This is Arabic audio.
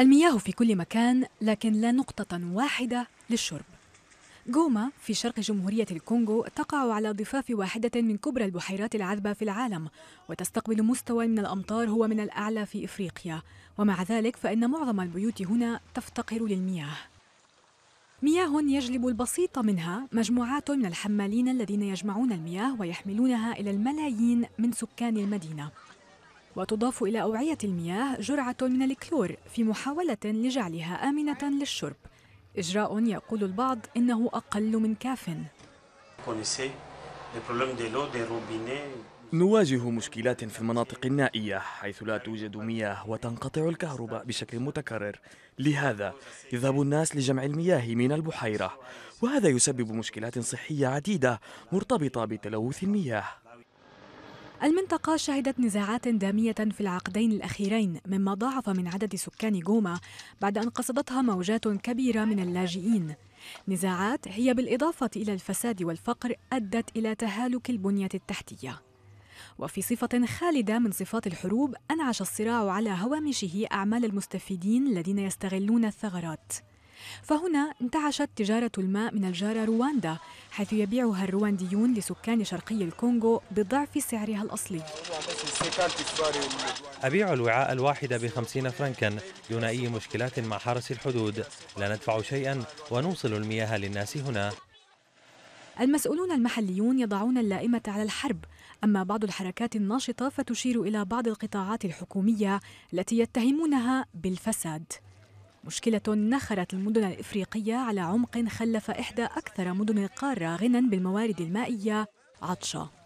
المياه في كل مكان لكن لا نقطة واحدة للشرب جوما في شرق جمهورية الكونغو تقع على ضفاف واحدة من كبرى البحيرات العذبة في العالم وتستقبل مستوى من الأمطار هو من الأعلى في إفريقيا ومع ذلك فإن معظم البيوت هنا تفتقر للمياه مياه يجلب البسيط منها مجموعات من الحمالين الذين يجمعون المياه ويحملونها إلى الملايين من سكان المدينة وتضاف إلى أوعية المياه جرعة من الكلور في محاولة لجعلها آمنة للشرب إجراء يقول البعض إنه أقل من كاف نواجه مشكلات في المناطق النائية حيث لا توجد مياه وتنقطع الكهرباء بشكل متكرر لهذا يذهب الناس لجمع المياه من البحيرة وهذا يسبب مشكلات صحية عديدة مرتبطة بتلوث المياه المنطقة شهدت نزاعات دامية في العقدين الأخيرين مما ضاعف من عدد سكان جوما بعد أن قصدتها موجات كبيرة من اللاجئين نزاعات هي بالإضافة إلى الفساد والفقر أدت إلى تهالك البنية التحتية وفي صفة خالدة من صفات الحروب أنعش الصراع على هوامشه أعمال المستفيدين الذين يستغلون الثغرات فهنا انتعشت تجارة الماء من الجارة رواندا حيث يبيعها الروانديون لسكان شرقي الكونغو بضعف سعرها الأصلي أبيع الوعاء الواحد بخمسين فرنكا دون أي مشكلات مع حرس الحدود لا ندفع شيئا ونوصل المياه للناس هنا المسؤولون المحليون يضعون اللائمة على الحرب أما بعض الحركات الناشطة فتشير إلى بعض القطاعات الحكومية التي يتهمونها بالفساد مشكلة نخرت المدن الإفريقية على عمق خلف إحدى أكثر مدن القارة غنى بالموارد المائية عطشة